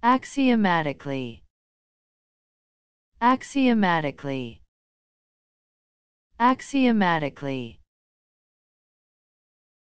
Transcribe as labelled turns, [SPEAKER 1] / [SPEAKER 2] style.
[SPEAKER 1] axiomatically axiomatically axiomatically